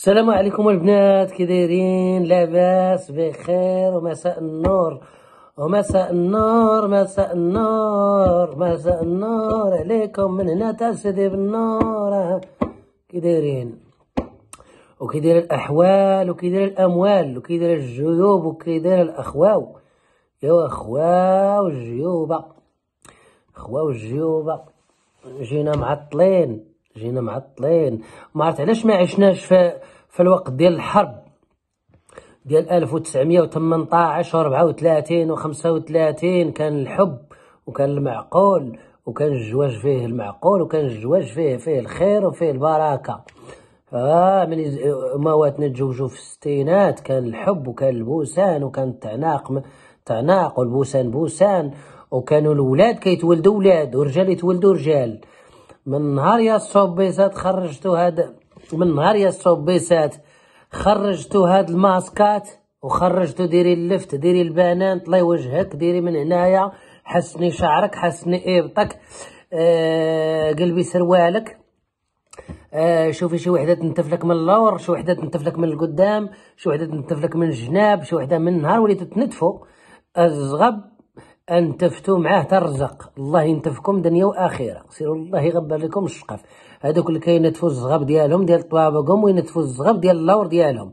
السلام عليكم البنات كي دايرين لاباس بخير ومساء النور ومساء النور مساء النور مساء النور عليكم من هنا تسدي بالنور كي دايرين وكي داير الاحوال وكي داير الاموال وكي داير الجيوب وكي داير الاخواو يا اخواو الجيوبه اخواو الجيوبه جينا معطلين جينا معطلين ما عرفت علاش ما عشناش في, في الوقت ديال الحرب ديال 1918 و34 و35 كان الحب وكان المعقول وكان الزواج فيه المعقول وكان الزواج فيه فيه الخير وفيه البركه آه من مواتنا تزوجوا في الستينات كان الحب وكان البوسان وكان التعناق تعناق والبوسان بوسان وكانوا الاولاد كيتولدوا ولاد والرجال يتولدوا رجال من نهار يا الصوبيسات خرجتو هاد من نهار يا الصوبيسات خرجتو هاد الماسكات وخرجتو ديري اللفت ديري البنان طلي وجهك ديري من هنايا حسني شعرك حسني ابطك آه قلبي سروالك آه شوفي شي وحده تنتفلك من اللور شي وحده تنتفلك من القدام شي وحده تنتفلك من الجناب شي وحده من النهار وليتو تنتفو الزغب أن تفتوا معاه ترزق الله ينتفكم دنيا وآخرة سيروا الله يغبر لكم الشقف هذوك اللي كينتفوا الزغب ديالهم ديال طوابقهم وينتفوا الزغب ديال اللور ديالهم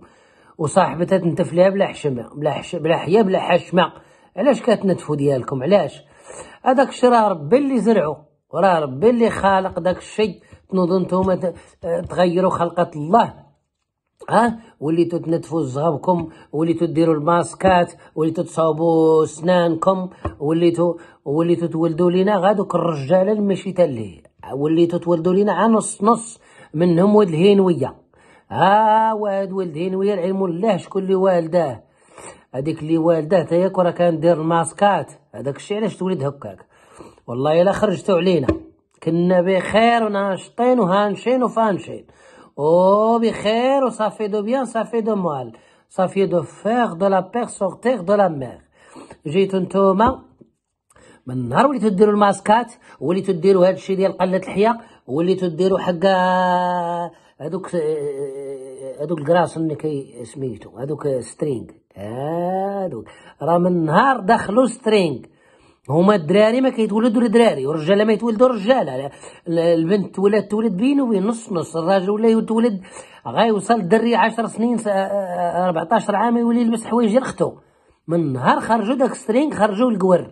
وصاحبتها تنتف ليها بلا حشمه بلا حش... بلا حياه بلا حشمه علاش كتنتفوا ديالكم علاش هذاك الشيء راه ربي اللي زرعو راه ربي اللي خالق داك الشيء تنوضوا نتوما تغيروا خلقه الله ها وليتو تنتفوا زغبكم وليتو ديروا الماسكات وليتو تصاوبوا سنانكم وليتو وليتو تولدوا لينا غادوك الرجاله ماشي تا اللي وليتو تولدوا لينا عا نص نص منهم ولد الهينويه ها واد ولد الهينويه العلم الله شكون اللي والداه هذيك اللي والداه تا ياك راه كان دير الماسكات هذاك الشيء علاش تولد هكاك والله الا خرجتوا علينا كنا بخير وناشطين وهانشين وفانشين او بخير وصافي دو بيان صافي دو مال صافي دو فيغ دو لا بيغ سوغ تيغ دو لا ميغ جيتو نتوما جيت انتوما من نهار وليتو ديرو الماسكات وليتو ديرو هادشي ديال قله الحياه وليتو ديرو حق هادوك هادوك الكراس اللي كي سميتو هادوك سترينغ هادوك راه من نهار دخلو سترينغ هما الدراري ما كيتولدوا الدراري والرجاله ما يتولدوا رجاله البنت تولد تولد بينه وبين نص نص الراجل ولا يتولد غيوصل الدري 10 سنين 14 عام يولي يلبس حوايج ديال من نهار خرجوا داك سترينغ خرجوا القور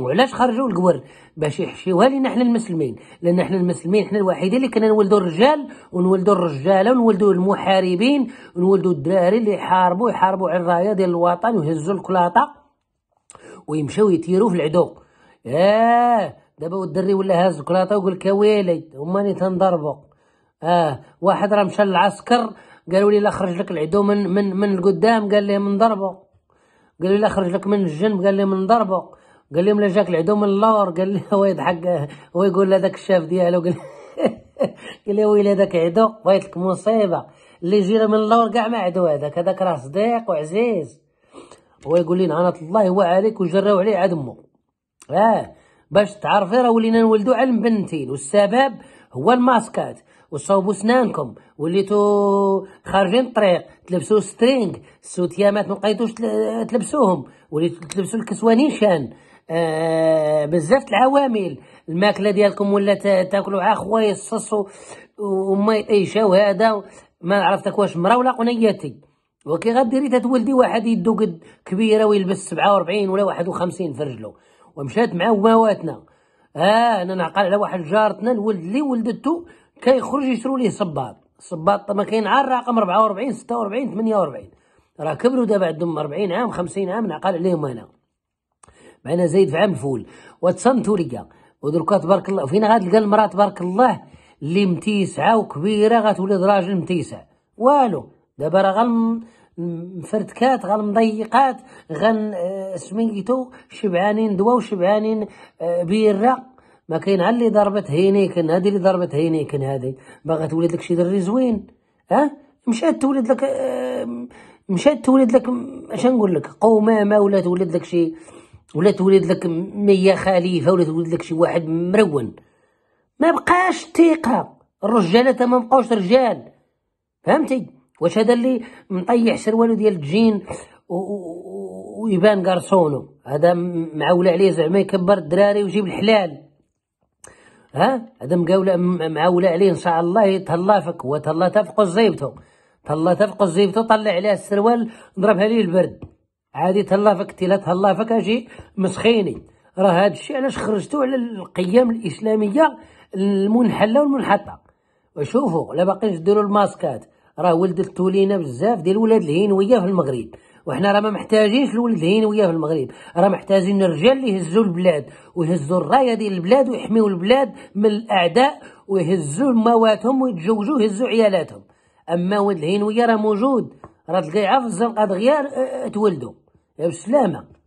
وعلاش خرجوا القور باش يحشيوها لينا حنا المسلمين لان حنا المسلمين حنا الوحيدين اللي كنا نولدوا الرجال ونولدوا الرجاله ونولدوا المحاربين ونولدوا الدراري اللي يحاربوا يحاربوا على الرايه ديال الوطن ويهزوا الكلاطه ويمشاو يطيروا في العدو اه دابا والدري ولا هاز الكلاطه ويقول لك يا ويلي هما تنضربوا اه واحد راه مشى للعسكر قالوا لي لا خرج لك العدو من من من القدام قال لهم نضربو قالوا لي لا خرج لك من الجنب قال لهم نضربو قال لهم لا جاك العدو من اللور قال لي هو يضحك هو يقول له داك الشاف ديالو قال قال لي ويلي هذاك عدو بغيت لك مصيبه اللي يجي من اللور كاع ما عدو هذاك هذاك راه صديق وعزيز هو يقول لي نعنط الله هو عليك وجراو عليه عاد امه اه باش تعرفي راه ولينا نولدو على البنتين والسبب هو الماسكات وصوبوا سنانكم وليتو خارجين الطريق تلبسوا سترينغ السوتيامات ما بقيتوش تلبسوهم وليتو تلبسوا الكسوه شان آه بزاف العوامل الماكله ديالكم ولا تاكلوا عا خوايص الصص وما يطيشاو هذا ما عرفتك واش مرا ولا قنيتي وكي غديري تتولدي واحد يدو قد كبيره ويلبس 47 ولا 51 في رجلو ومشات مع مواتنا اه انا نعقل على واحد جارتنا الولد اللي ولدته كيخرج يشرو ليه صباط صباط ما كاين عار رقم 44 46 48 راه كبروا دابا عندهم 40 عام 50 عام نعقل عليهم انا معنا زايد في عام الفول وتصنتو ليا ودركا تبارك الله فين غتلقى المراه تبارك الله اللي متيسعه وكبيره غتولد راجل متيسع والو دابا راه غن مفرتكات آه، غنضيقات غن سميتو شبعانين دوا وشبعانين آه، بيرة ما كاين على اللي ضربت هينيكن هادي اللي ضربت هينيكن هادي باغا تولد لك شي دري زوين ها مشات تولد لك آه، مشات تولد لك اش نقول لك قومامه ولا تولد لك شي ولا تولد لك مية خليفه ولا تولد لك شي واحد مرون ما بقاش ثقه الرجاله ما بقاوش رجال فهمتي واش هذا اللي مطيع سروالو ديال الجين ويبان قرصونو هذا معول عليه زعما يكبر الدراري ويجيب الحلال ها هذا مقاول معول عليه ان شاء الله يتهلا فك هو تهلا تفقو زيبته تهلا تفقو زيبته طلع عليها السروال ضربها ليه البرد عادي تهلا فك لا تهلا فك اجي مسخيني راه هذا الشيء علاش خرجتو على القيم الاسلاميه المنحله والمنحطه وشوفوا لا باقيينش ديروا الماسكات راه ولدت لينا بزاف ديال ولاد الهينويه في المغرب وحنا راه ما محتاجينش الولد الهينويه في المغرب راه محتاجين الرجال اللي يهزوا البلاد ويهزوا الرايه ديال البلاد ويحميوا البلاد من الاعداء ويهزوا مواتهم ويتزوجوا ويهزوا عيالاتهم اما ولد الهينويه راه موجود راه تلقاه عفزه الزنقه غيار تولدوا يا بالسلامه